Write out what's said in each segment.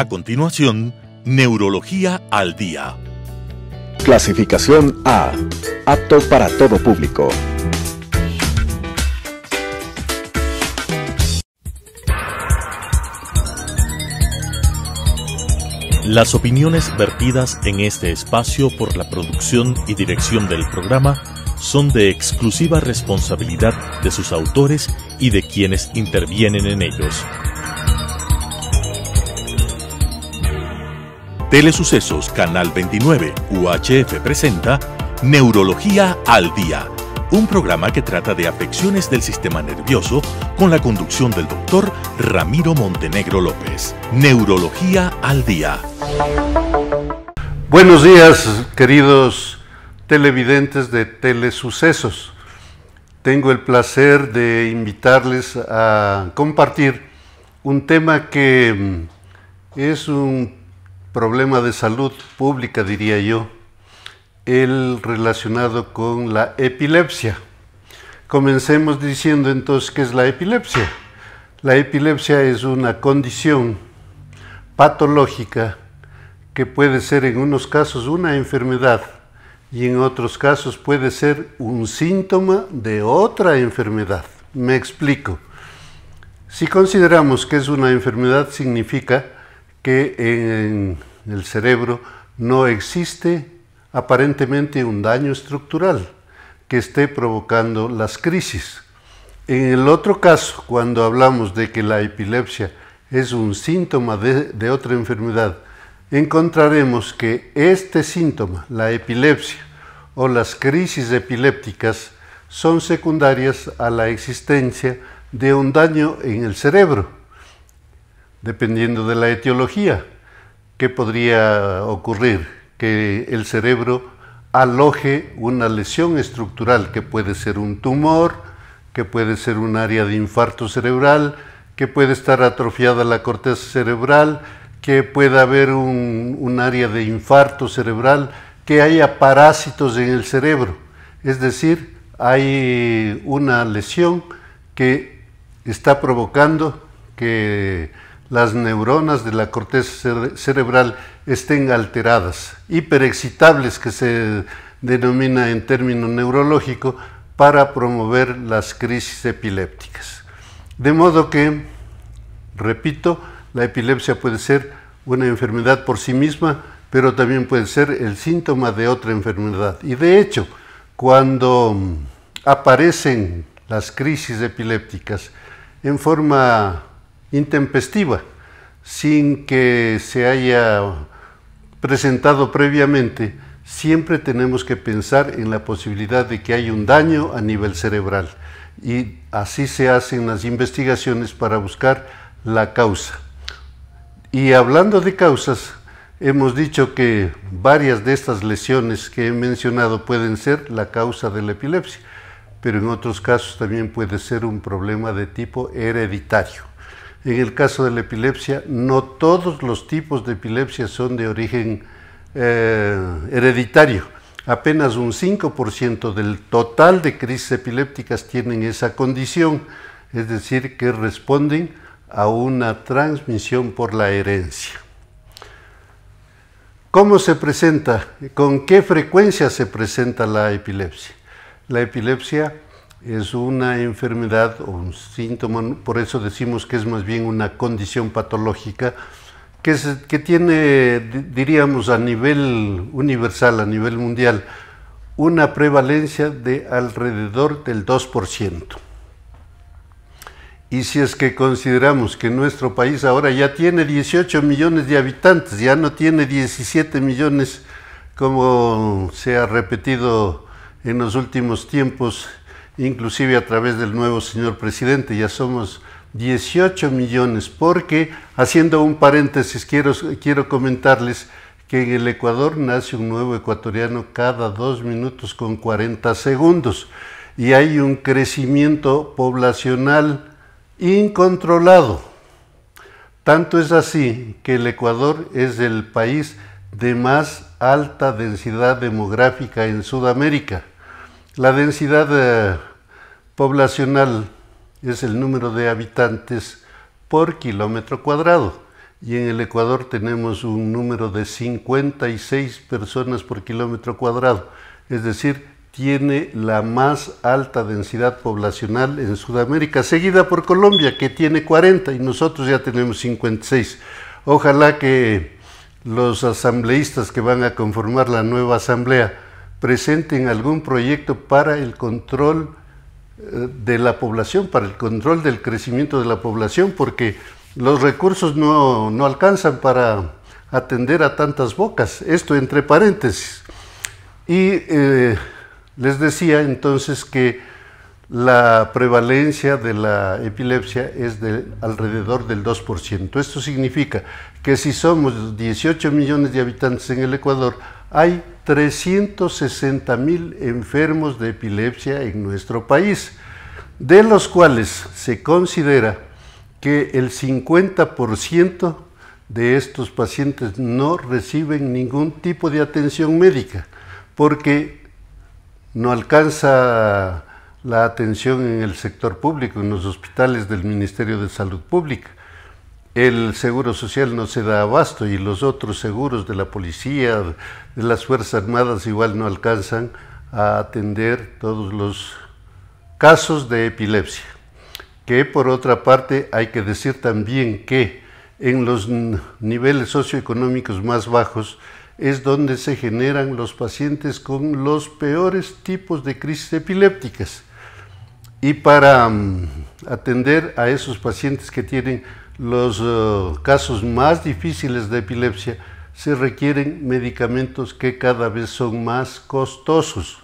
A continuación, Neurología al Día. Clasificación A. Apto para todo público. Las opiniones vertidas en este espacio por la producción y dirección del programa son de exclusiva responsabilidad de sus autores y de quienes intervienen en ellos. Telesucesos Canal 29 UHF presenta Neurología al Día, un programa que trata de afecciones del sistema nervioso con la conducción del doctor Ramiro Montenegro López. Neurología al Día. Buenos días, queridos televidentes de Telesucesos. Tengo el placer de invitarles a compartir un tema que es un problema de salud pública, diría yo, el relacionado con la epilepsia. Comencemos diciendo entonces qué es la epilepsia. La epilepsia es una condición patológica que puede ser en unos casos una enfermedad y en otros casos puede ser un síntoma de otra enfermedad. Me explico. Si consideramos que es una enfermedad, significa que en el cerebro no existe aparentemente un daño estructural que esté provocando las crisis. En el otro caso, cuando hablamos de que la epilepsia es un síntoma de, otra enfermedad, encontraremos que este síntoma, la epilepsia o las crisis epilépticas, son secundarias a la existencia de un daño en el cerebro dependiendo de la etiología, ¿qué podría ocurrir? Que el cerebro aloje una lesión estructural que puede ser un tumor, que puede ser un área de infarto cerebral, que puede estar atrofiada la corteza cerebral, que pueda haber un, un área de infarto cerebral, que haya parásitos en el cerebro. Es decir, hay una lesión que está provocando que las neuronas de la corteza cerebral estén alteradas, hiperexcitables que se denomina en término neurológico, para promover las crisis epilépticas. De modo que, repito, la epilepsia puede ser una enfermedad por sí misma, pero también puede ser el síntoma de otra enfermedad. Y de hecho, cuando aparecen las crisis epilépticas en forma intempestiva, sin que se haya presentado previamente, siempre tenemos que pensar en la posibilidad de que haya un daño a nivel cerebral. Y así se hacen las investigaciones para buscar la causa. Y hablando de causas, hemos dicho que varias de estas lesiones que he mencionado pueden ser la causa de la epilepsia, pero en otros casos también puede ser un problema de tipo hereditario. En el caso de la epilepsia, no todos los tipos de epilepsia son de origen eh, hereditario. Apenas un 5% del total de crisis epilépticas tienen esa condición, es decir, que responden a una transmisión por la herencia. ¿Cómo se presenta? ¿Con qué frecuencia se presenta la epilepsia? La epilepsia es una enfermedad o un síntoma, por eso decimos que es más bien una condición patológica que, tiene, diríamos, a nivel universal, a nivel mundial, una prevalencia de alrededor del 2%. Y si es que consideramos que nuestro país ahora ya tiene 18 millones de habitantes, ya no tiene 17 millones como se ha repetido en los últimos tiempos inclusive a través del nuevo señor presidente, ya somos 18 millones, porque haciendo un paréntesis, quiero, quiero comentarles que en el Ecuador nace un nuevo ecuatoriano cada 2 minutos con 40 segundos y hay un crecimiento poblacional incontrolado. Tanto es así que el Ecuador es el país de más alta densidad demográfica en Sudamérica. La densidad eh, poblacional es el número de habitantes por kilómetro cuadrado. Y en el Ecuador tenemos un número de 56 personas por kilómetro cuadrado. Es decir, tiene la más alta densidad poblacional en Sudamérica, seguida por Colombia, que tiene 40 y nosotros ya tenemos 56. Ojalá que los asambleístas que van a conformar la nueva asamblea presenten algún proyecto para el control de la población, para el control del crecimiento de la población, porque los recursos no, alcanzan para atender a tantas bocas. Esto entre paréntesis. Y eh, les decía entonces que la prevalencia de la epilepsia es de alrededor del 2%. Esto significa que si somos 18 millones de habitantes en el Ecuador, hay 360 mil enfermos de epilepsia en nuestro país, de los cuales se considera que el 50% de estos pacientes no reciben ningún tipo de atención médica porque no alcanza la atención en el sector público, en los hospitales del Ministerio de Salud Pública. El Seguro Social no se da abasto y los otros seguros de la policía, de las Fuerzas Armadas igual no alcanzan a atender todos los casos de epilepsia. Que por otra parte hay que decir también que en los niveles socioeconómicos más bajos es donde se generan los pacientes con los peores tipos de crisis epilépticas y para mm, atender a esos pacientes que tienen los eh, casos más difíciles de epilepsia, se requieren medicamentos que cada vez son más costosos.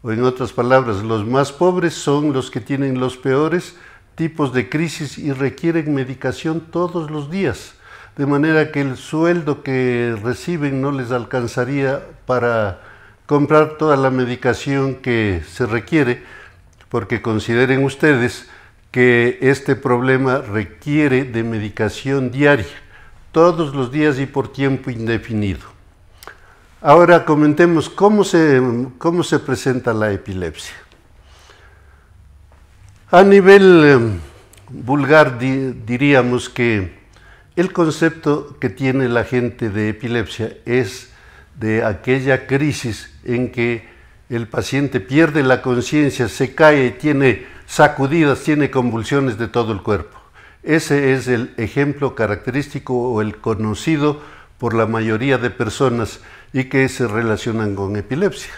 O en otras palabras, los más pobres son los que tienen los peores tipos de crisis y requieren medicación todos los días, de manera que el sueldo que reciben no les alcanzaría para comprar toda la medicación que se requiere porque consideren ustedes que este problema requiere de medicación diaria, todos los días y por tiempo indefinido. Ahora comentemos cómo se, cómo se presenta la epilepsia. A nivel eh, vulgar diríamos que el concepto que tiene la gente de epilepsia es de aquella crisis en que el paciente pierde la conciencia, se cae, tiene sacudidas, tiene convulsiones de todo el cuerpo. Ese es el ejemplo característico o el conocido por la mayoría de personas y que se relacionan con epilepsia.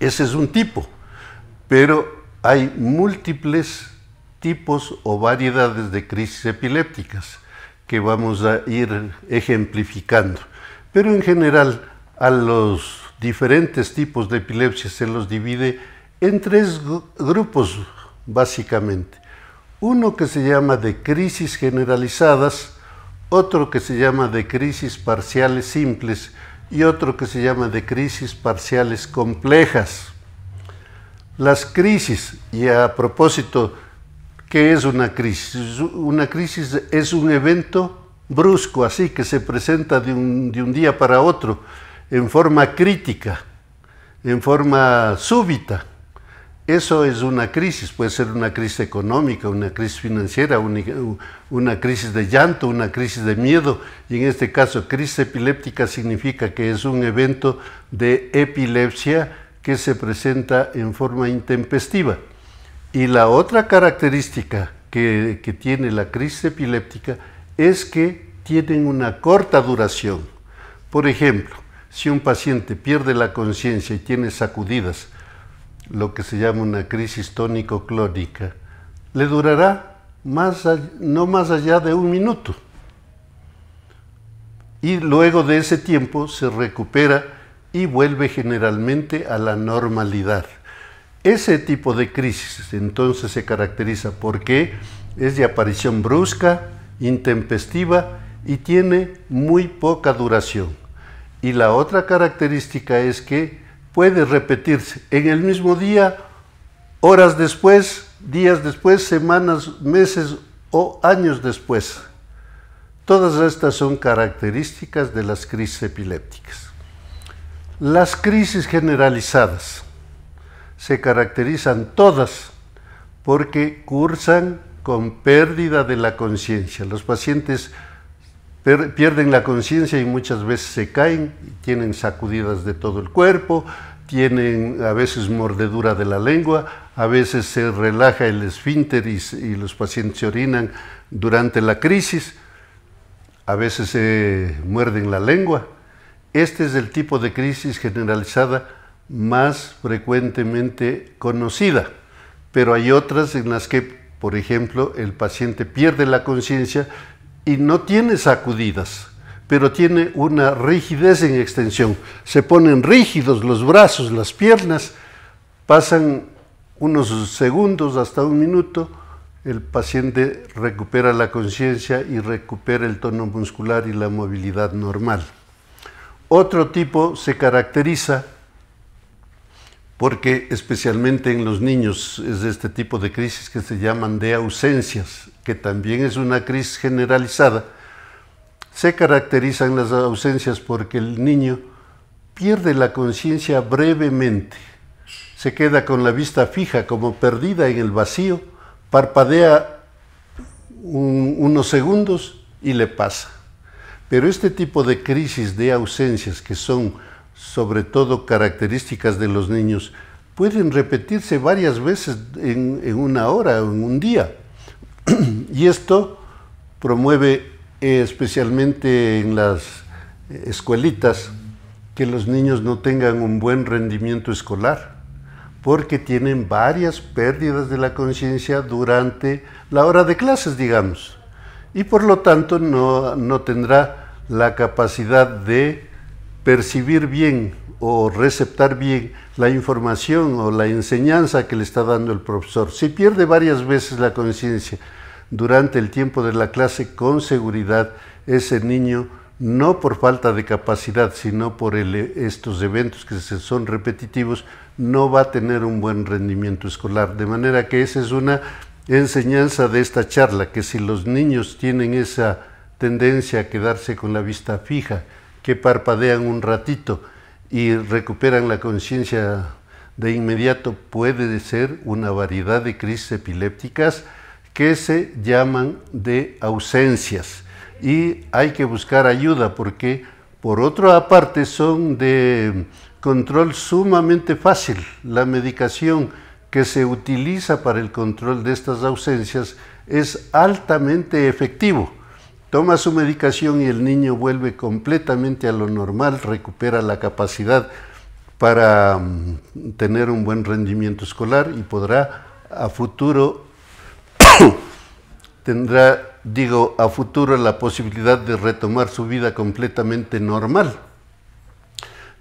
Ese es un tipo, pero hay múltiples tipos o variedades de crisis epilépticas que vamos a ir ejemplificando. Pero en general a los diferentes tipos de epilepsia, se los divide en tres grupos básicamente. Uno que se llama de crisis generalizadas, otro que se llama de crisis parciales simples y otro que se llama de crisis parciales complejas. Las crisis, y a propósito, ¿qué es una crisis? Una crisis es un evento brusco, así que se presenta de un, de un día para otro en forma crítica, en forma súbita. Eso es una crisis, puede ser una crisis económica, una crisis financiera, una, crisis de llanto, una crisis de miedo, y en este caso crisis epiléptica significa que es un evento de epilepsia que se presenta en forma intempestiva. Y la otra característica que, que tiene la crisis epiléptica es que tienen una corta duración. Por ejemplo, si un paciente pierde la conciencia y tiene sacudidas, lo que se llama una crisis tónico-clónica, le durará más, no más allá de un minuto. Y luego de ese tiempo se recupera y vuelve generalmente a la normalidad. Ese tipo de crisis entonces se caracteriza porque es de aparición brusca, intempestiva y tiene muy poca duración. Y la otra característica es que puede repetirse en el mismo día, horas después, días después, semanas, meses o años después. Todas estas son características de las crisis epilépticas. Las crisis generalizadas se caracterizan todas porque cursan con pérdida de la conciencia. Los pacientes pierden la conciencia y muchas veces se caen, tienen sacudidas de todo el cuerpo, tienen a veces mordedura de la lengua, a veces se relaja el esfínter y, los pacientes se orinan durante la crisis, a veces se muerden la lengua. Este es el tipo de crisis generalizada más frecuentemente conocida, pero hay otras en las que, por ejemplo, el paciente pierde la conciencia y no tiene sacudidas, pero tiene una rigidez en extensión. Se ponen rígidos los brazos, las piernas, pasan unos segundos hasta un minuto, el paciente recupera la conciencia y recupera el tono muscular y la movilidad normal. Otro tipo se caracteriza porque especialmente en los niños es de este tipo de crisis que se llaman de ausencias, que también es una crisis generalizada, se caracterizan las ausencias porque el niño pierde la conciencia brevemente, se queda con la vista fija como perdida en el vacío, parpadea unos segundos y le pasa. Pero este tipo de crisis de ausencias que son sobre todo características de los niños pueden repetirse varias veces en, una hora, o en un día y esto promueve eh, especialmente en las eh, escuelitas que los niños no tengan un buen rendimiento escolar, porque tienen varias pérdidas de la conciencia durante la hora de clases, digamos, y por lo tanto no, no tendrá la capacidad de percibir bien o receptar bien la información o la enseñanza que le está dando el profesor. Si pierde varias veces la conciencia, durante el tiempo de la clase con seguridad ese niño, no por falta de capacidad, sino por eh, estos eventos que son repetitivos, no va a tener un buen rendimiento escolar. De manera que esa es una enseñanza de esta charla, que si los niños tienen esa tendencia a quedarse con la vista fija, que parpadean un ratito y recuperan la conciencia de inmediato, puede ser una variedad de crisis epilépticas, que se llaman de ausencias y hay que buscar ayuda porque por otra parte son de control sumamente fácil. La medicación que se utiliza para el control de estas ausencias es altamente efectivo. Toma su medicación y el niño vuelve completamente a lo normal, recupera la capacidad para mm, tener un buen rendimiento escolar y podrá a futuro tendrá, digo, a futuro la posibilidad de retomar su vida completamente normal.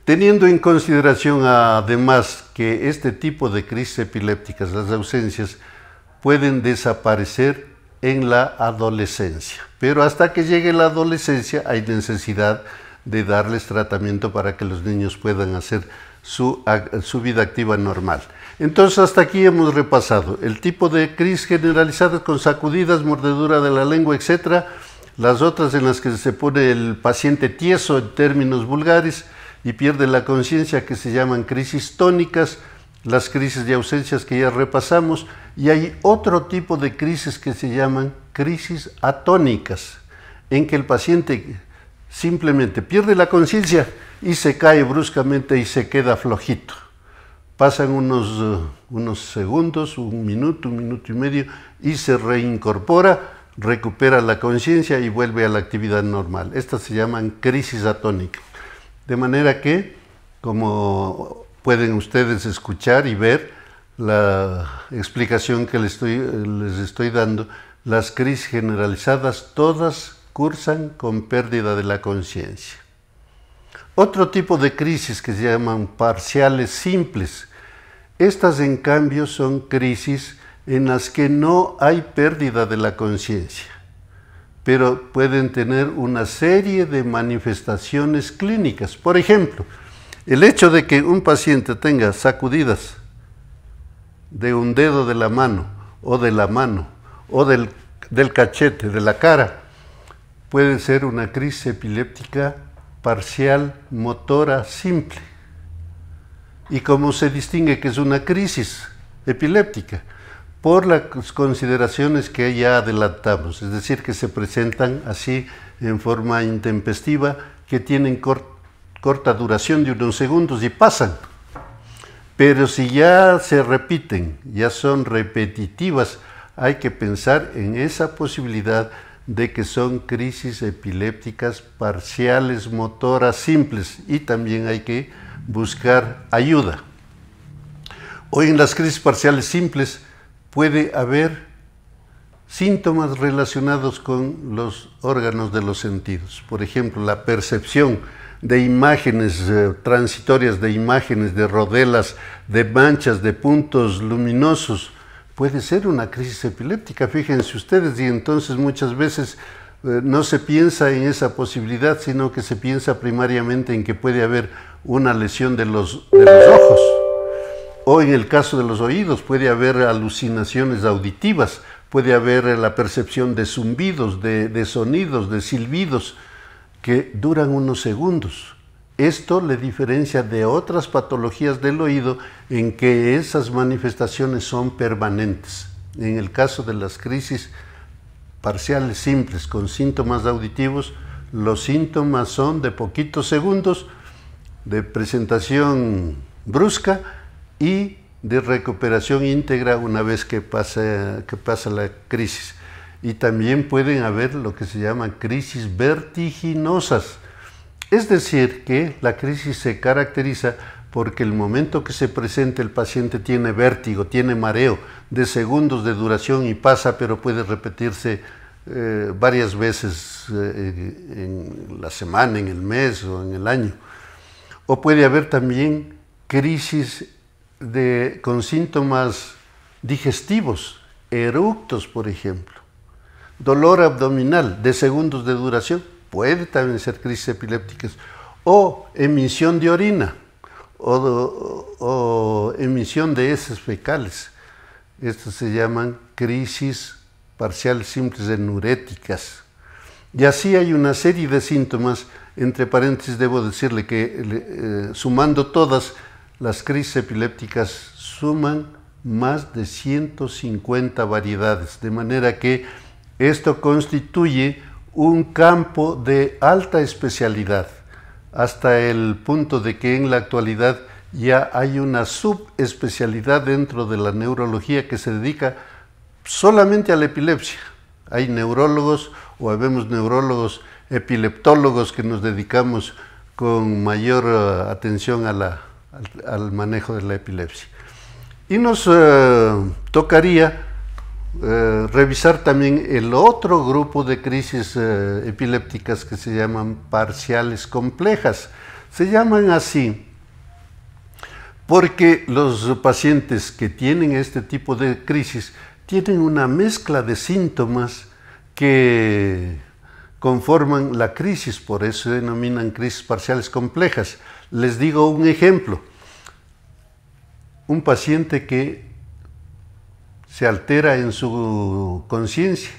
Teniendo en consideración además que este tipo de crisis epilépticas, las ausencias, pueden desaparecer en la adolescencia. Pero hasta que llegue la adolescencia hay necesidad de darles tratamiento para que los niños puedan hacer su, su vida activa normal. Entonces hasta aquí hemos repasado el tipo de crisis generalizadas con sacudidas, mordedura de la lengua, etc. Las otras en las que se pone el paciente tieso en términos vulgares y pierde la conciencia que se llaman crisis tónicas, las crisis de ausencias que ya repasamos y hay otro tipo de crisis que se llaman crisis atónicas, en que el paciente simplemente pierde la conciencia y se cae bruscamente y se queda flojito pasan unos, eh, unos segundos, un minuto, un minuto y medio, y se reincorpora, recupera la conciencia y vuelve a la actividad normal. Estas se llaman crisis atónicas. De manera que, como pueden ustedes escuchar y ver, la explicación que estoy, les estoy dando, las crisis generalizadas todas cursan con pérdida de la conciencia. Otro tipo de crisis que se llaman parciales simples estas, en cambio, son crisis en las que no hay pérdida de la conciencia, pero pueden tener una serie de manifestaciones clínicas. Por ejemplo, el hecho de que un paciente tenga sacudidas de un dedo de la mano o de la mano o del, cachete, de la cara, puede ser una crisis epiléptica parcial motora simple y cómo se distingue que es una crisis epiléptica por las consideraciones que ya adelantamos, es decir, que se presentan así en forma intempestiva, que tienen corta duración de unos segundos y pasan. Pero si ya se repiten, ya son repetitivas, hay que pensar en esa posibilidad de que son crisis epilépticas parciales motoras simples y también hay que buscar ayuda. Hoy en las crisis parciales simples puede haber síntomas relacionados con los órganos de los sentidos. Por ejemplo, la percepción de imágenes eh, transitorias, de imágenes, de rodelas, de manchas, de puntos luminosos. Puede ser una crisis epiléptica, fíjense ustedes, y entonces muchas veces eh, no se piensa en esa posibilidad, sino que se piensa primariamente en que puede haber una lesión de los, ojos. O en el caso de los oídos puede haber alucinaciones auditivas, puede haber eh, la percepción de zumbidos, de sonidos, de silbidos, que duran unos segundos. Esto le diferencia de otras patologías del oído en que esas manifestaciones son permanentes. En el caso de las crisis parciales simples con síntomas auditivos, los síntomas son de poquitos segundos de presentación brusca y de recuperación íntegra una vez que pasa, que pasa la crisis. Y también pueden haber lo que se llama crisis vertiginosas. Es decir, que la crisis se caracteriza porque el momento que se presenta el paciente tiene vértigo, tiene mareo de segundos de duración y pasa, pero puede repetirse eh, varias veces eh, en la semana, en el mes o en el año o puede haber también crisis de, con síntomas digestivos, eructos, por ejemplo. Dolor abdominal de segundos de duración, puede también ser crisis epilépticas. O emisión de orina, o, emisión de heces fecales. Estas se llaman crisis parciales simples neuréticas. Y así hay una serie de síntomas, entre paréntesis debo decirle que eh, sumando todas las crisis epilépticas suman más de 150 variedades, de manera que esto constituye un campo de alta especialidad, hasta el punto de que en la actualidad ya hay una subespecialidad dentro de la neurología que se dedica solamente a la epilepsia. Hay neurólogos, o habemos neurólogos, epileptólogos que nos dedicamos con mayor eh, atención al, manejo de la epilepsia. Y nos eh, tocaría eh, revisar también el otro grupo de crisis epilépticas que se llaman parciales complejas. Se llaman así porque los pacientes que tienen este tipo de crisis tienen una mezcla de síntomas que conforman la crisis, por eso se denominan crisis parciales complejas. Les digo un ejemplo. Un paciente que se altera en su conciencia.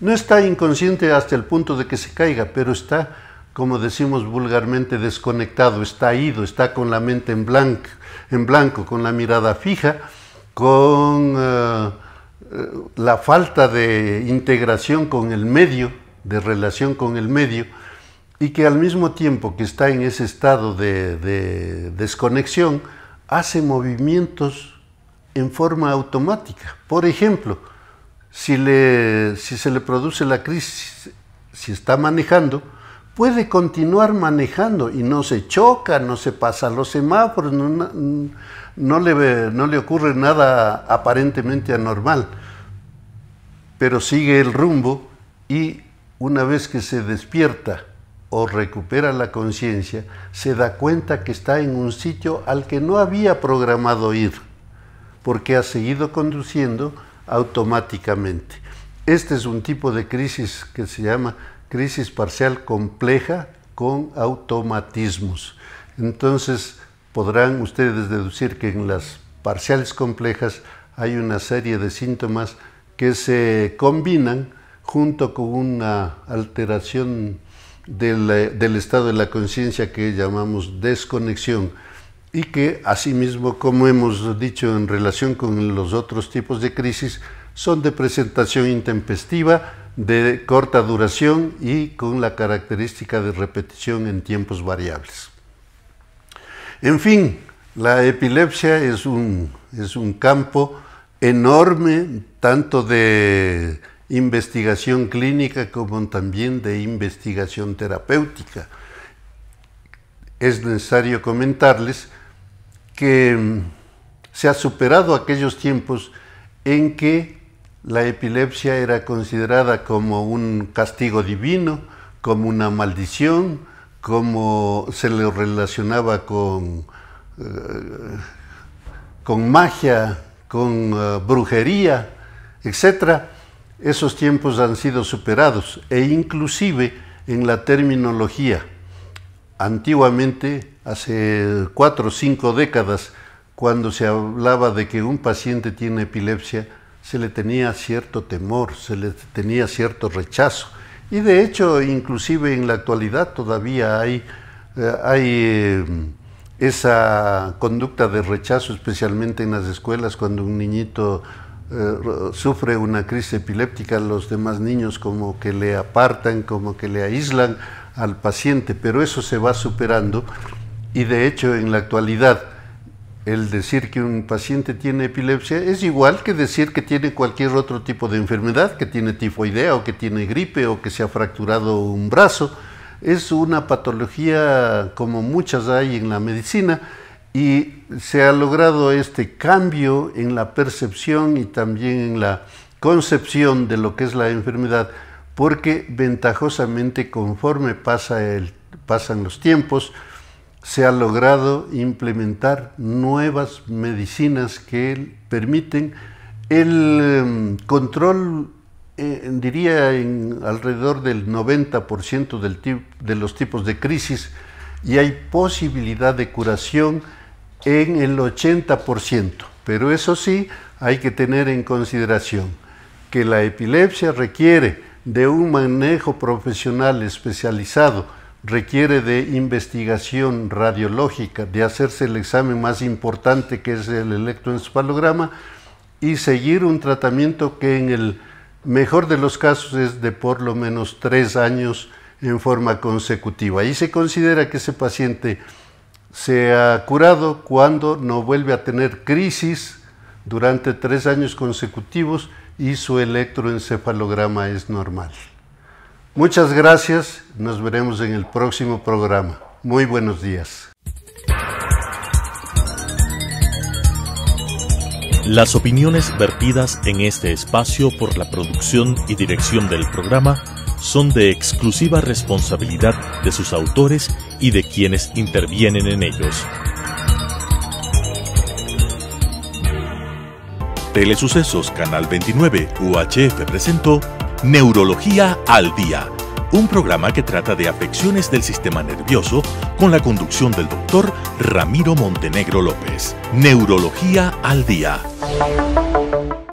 No está inconsciente hasta el punto de que se caiga, pero está, como decimos vulgarmente, desconectado, está ido, está con la mente en blanco, en blanco con la mirada fija, con... Eh, la falta de integración con el medio, de relación con el medio, y que al mismo tiempo que está en ese estado de, desconexión, hace movimientos en forma automática. Por ejemplo, si, si se le produce la crisis, si está manejando, puede continuar manejando y no se choca, no se pasa los semáforos, no, le, no le ocurre nada aparentemente anormal, pero sigue el rumbo y una vez que se despierta o recupera la conciencia, se da cuenta que está en un sitio al que no había programado ir, porque ha seguido conduciendo automáticamente. Este es un tipo de crisis que se llama crisis parcial compleja con automatismos. Entonces, podrán ustedes deducir que en las parciales complejas hay una serie de síntomas que se combinan junto con una alteración del, eh, del estado de la conciencia que llamamos desconexión y que asimismo, como hemos dicho en relación con los otros tipos de crisis, son de presentación intempestiva, de corta duración y con la característica de repetición en tiempos variables. En fin, la epilepsia es un, es un campo enorme, tanto de investigación clínica como también de investigación terapéutica. Es necesario comentarles que mm, se ha superado aquellos tiempos en que la epilepsia era considerada como un castigo divino, como una maldición, como se le relacionaba con, eh, con magia, con eh, brujería, etc. Esos tiempos han sido superados e inclusive en la terminología. Antiguamente, hace cuatro o cinco décadas, cuando se hablaba de que un paciente tiene epilepsia, se le tenía cierto temor, se le tenía cierto rechazo. Y de hecho, inclusive en la actualidad todavía hay, eh, hay eh, esa conducta de rechazo, especialmente en las escuelas, cuando un niñito eh, sufre una crisis epiléptica, los demás niños como que le apartan, como que le aíslan al paciente, pero eso se va superando y de hecho en la actualidad el decir que un paciente tiene epilepsia es igual que decir que tiene cualquier otro tipo de enfermedad, que tiene tifoidea o que tiene gripe o que se ha fracturado un brazo. Es una patología como muchas hay en la medicina y se ha logrado este cambio en la percepción y también en la concepción de lo que es la enfermedad, porque ventajosamente conforme pasan los tiempos, se ha logrado implementar nuevas medicinas que permiten el em, control, eh, diría, en alrededor del 90% de los tipos de crisis y hay posibilidad de curación en el 80%. Pero eso sí, hay que tener en consideración que la epilepsia requiere de un manejo profesional especializado requiere de investigación radiológica, de hacerse el examen más importante que es el electroencefalograma y seguir un tratamiento que en el mejor de los casos es de por lo menos tres años en forma consecutiva. Y se considera que ese paciente se ha curado cuando no vuelve a tener crisis durante tres años consecutivos y su electroencefalograma es normal. Muchas gracias, nos veremos en el próximo programa. Muy buenos días. Las opiniones vertidas en este espacio por la producción y dirección del programa son de exclusiva responsabilidad de sus autores y de quienes intervienen en ellos. Telesucesos Canal 29 UHF presentó Neurología al Día, un programa que trata de afecciones del sistema nervioso con la conducción del doctor Ramiro Montenegro López. Neurología al Día.